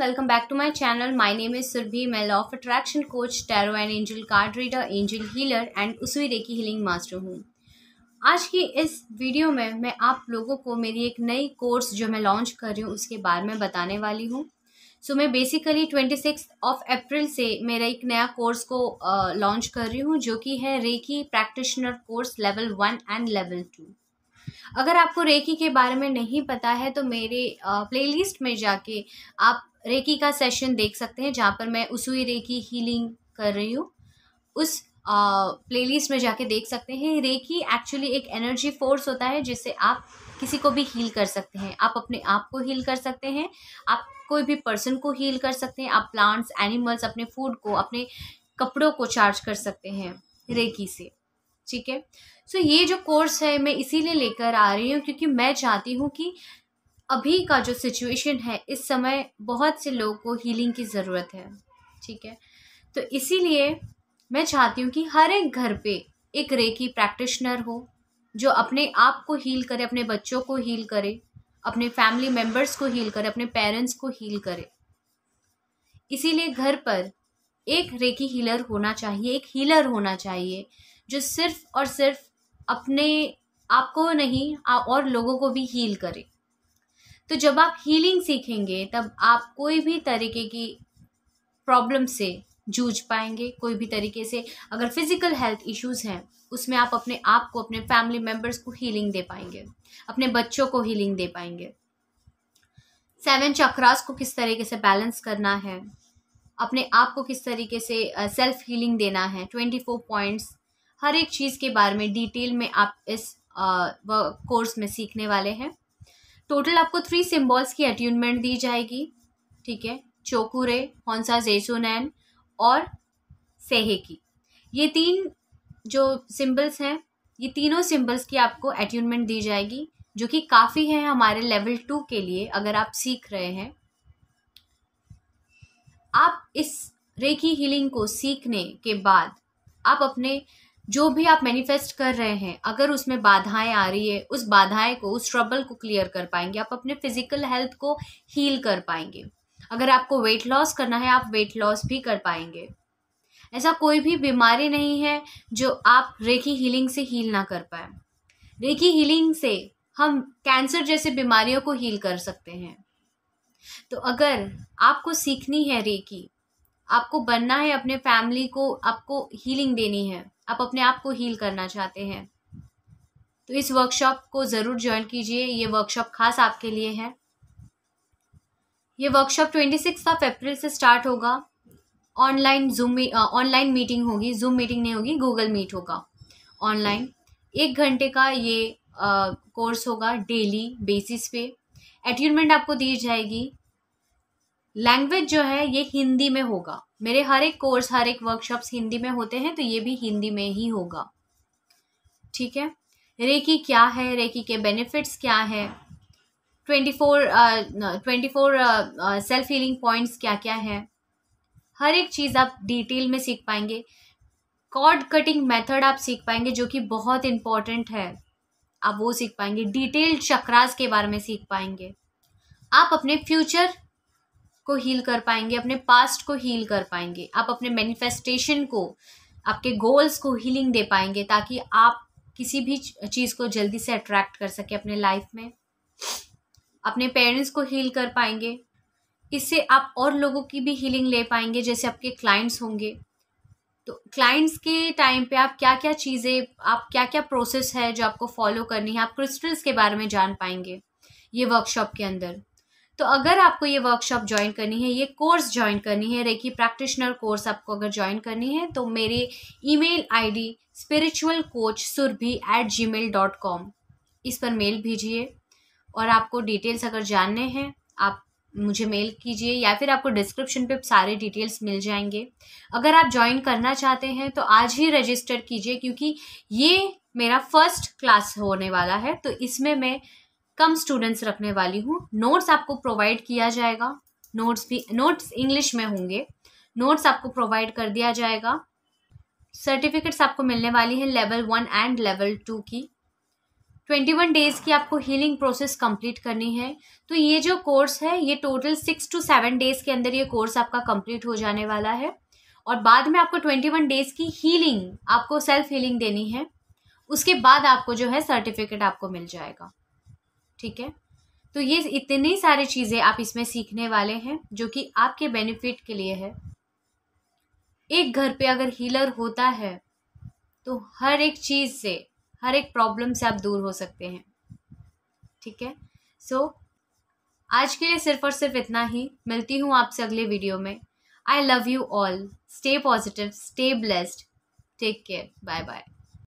welcome back to my channel my name is Surabhi मैं law of attraction coach tarot and angel card reader angel healer and Usui reiki healing master हूँ आज की इस video में मैं आप लोगों को मेरी एक नई कोर्स जो मैं लॉन्च कर रही हूँ उसके बारे में बताने वाली हूँ सो so, मैं basically twenty six of April से मेरा एक नया कोर्स को लॉन्च uh, कर रही हूँ जो कि है reiki practitioner course level one and level two अगर आपको रेकी के बारे में नहीं पता है तो मेरे प्लेलिस्ट uh, में जाके आप रेकी का सेशन देख सकते हैं जहाँ पर मैं उसुई रेकी हीलिंग कर रही हूँ उस प्लेलिस्ट uh, में जाके देख सकते हैं रेकी एक्चुअली एक एनर्जी फोर्स होता है जिससे आप किसी को भी हील कर सकते हैं आप अपने आप को हील कर सकते हैं आप कोई भी पर्सन को हील कर सकते हैं आप प्लांट्स एनिमल्स अपने फूड को अपने कपड़ों को चार्ज कर सकते हैं रेकी से ठीक है सो ये जो कोर्स है मैं इसीलिए लेकर आ रही हूँ क्योंकि मैं चाहती हूँ कि अभी का जो सिचुएशन है इस समय बहुत से लोगों को हीलिंग की ज़रूरत है ठीक है तो इसीलिए मैं चाहती हूँ कि हर एक घर पे एक रेकी प्रैक्टिशनर हो जो अपने आप को हील करे अपने बच्चों को हील करे अपने फैमिली मेम्बर्स को हील करे अपने पेरेंट्स को हील करे इसीलिए घर पर एक रेकी हीलर होना चाहिए एक हीलर होना चाहिए जो सिर्फ और सिर्फ अपने आप को नहीं और लोगों को भी हील करे तो जब आप हीलिंग सीखेंगे तब आप कोई भी तरीके की प्रॉब्लम से जूझ पाएंगे कोई भी तरीके से अगर फिज़िकल हेल्थ इश्यूज़ हैं उसमें आप अपने आप को अपने फैमिली मेम्बर्स को हीलिंग दे पाएंगे अपने बच्चों को हीलिंग दे पाएंगे सेवन चक्रास को किस तरीके से बैलेंस करना है अपने आप को किस तरीके से सेल्फ हीलिंग देना है ट्वेंटी फोर पॉइंट्स हर एक चीज़ के बारे में डिटेल में आप इस कोर्स में सीखने वाले हैं टोटल आपको थ्री सिम्बॉल्स की अट्यूनमेंट दी जाएगी ठीक है चोकुरे हौसा जेसुनैन और सेहे की ये तीन जो सिम्बल्स हैं ये तीनों सिम्बल्स की आपको अटूनमेंट दी जाएगी जो कि काफ़ी है हमारे लेवल टू के लिए अगर आप सीख रहे हैं आप इस रेकी हीलिंग को सीखने के बाद आप अपने जो भी आप मैनिफेस्ट कर रहे हैं अगर उसमें बाधाएं आ रही है उस बाधाएं को उस ट्रबल को क्लियर कर पाएंगे आप अपने फिजिकल हेल्थ को हील कर पाएंगे अगर आपको वेट लॉस करना है आप वेट लॉस भी कर पाएंगे ऐसा कोई भी बीमारी नहीं है जो आप रेखी हीलिंग से हील ना कर पाए रेखी हीलिंग से हम कैंसर जैसे बीमारियों को हील कर सकते हैं तो अगर आपको सीखनी है रेकी आपको बनना है अपने फैमिली को आपको हीलिंग देनी है आप अपने आप को हील करना चाहते हैं तो इस वर्कशॉप को ज़रूर ज्वाइन कीजिए ये वर्कशॉप खास आपके लिए है ये workshop twenty six of April से स्टार्ट होगा ऑनलाइन जूम ऑनलाइन मीटिंग होगी जूम मीटिंग नहीं होगी गूगल मीट होगा ऑनलाइन एक घंटे का ये कोर्स होगा डेली बेसिस पे एट्यूनमेंट आपको दी जाएगी लैंग्वेज जो है ये हिंदी में होगा मेरे हर एक कोर्स हर एक वर्कशॉप्स हिंदी में होते हैं तो ये भी हिंदी में ही होगा ठीक है रेकी क्या है रेकी के बेनिफिट्स क्या है twenty four twenty four self healing points क्या क्या है हर एक चीज़ आप डिटेल में सीख पाएंगे कॉर्ड कटिंग मेथड आप सीख पाएंगे जो कि बहुत इम्पॉर्टेंट है आप वो सीख पाएंगे डिटेल्ड चक्रास के बारे में सीख पाएंगे आप अपने फ्यूचर को हील कर पाएंगे अपने पास्ट को हील कर पाएंगे आप अपने मैनिफेस्टेशन को आपके गोल्स को हीलिंग दे पाएंगे ताकि आप किसी भी चीज़ को जल्दी से अट्रैक्ट कर सके अपने लाइफ में अपने पेरेंट्स को हील कर पाएंगे इससे आप और लोगों की भी हीलिंग ले पाएंगे जैसे आपके क्लाइंट्स होंगे तो क्लाइंट्स के टाइम पे आप क्या क्या चीज़ें आप क्या क्या प्रोसेस है जो आपको फॉलो करनी है आप क्रिस्टल्स के बारे में जान पाएंगे ये वर्कशॉप के अंदर तो अगर आपको ये वर्कशॉप ज्वाइन करनी है ये कोर्स ज्वाइन करनी है रेकी प्रैक्टिशनर कोर्स आपको अगर ज्वाइन करनी है तो मेरे email ID spiritual coach Surabhi at Gmail dot com इस पर मेल भेजिए और आपको डिटेल्स अगर जानने हैं आप मुझे मेल कीजिए या फिर आपको डिस्क्रिप्शन पे सारे डिटेल्स मिल जाएंगे अगर आप ज्वाइन करना चाहते हैं तो आज ही रजिस्टर कीजिए क्योंकि ये मेरा फर्स्ट क्लास होने वाला है तो इसमें मैं कम स्टूडेंट्स रखने वाली हूँ नोट्स आपको प्रोवाइड किया जाएगा नोट्स भी नोट्स इंग्लिश में होंगे नोट्स आपको प्रोवाइड कर दिया जाएगा सर्टिफिकेट्स आपको मिलने वाली है level one and level two की ट्वेंटी वन डेज की आपको हीलिंग प्रोसेस कंप्लीट करनी है तो ये जो कोर्स है ये total six two seven days के अंदर ये कोर्स आपका कंप्लीट हो जाने वाला है और बाद में आपको ट्वेंटी वन डेज की हीलिंग आपको सेल्फ हीलिंग देनी है उसके बाद आपको जो है सर्टिफिकेट आपको मिल जाएगा ठीक है तो ये इतनी सारी चीज़ें आप इसमें सीखने वाले हैं जो कि आपके बेनिफिट के लिए है एक घर पे अगर हीलर होता है तो हर एक चीज़ से हर एक प्रॉब्लम से आप दूर हो सकते हैं ठीक है सो so, आज के लिए सिर्फ और सिर्फ इतना ही मिलती हूँ आपसे अगले वीडियो में I love you all stay positive stay blessed take care bye bye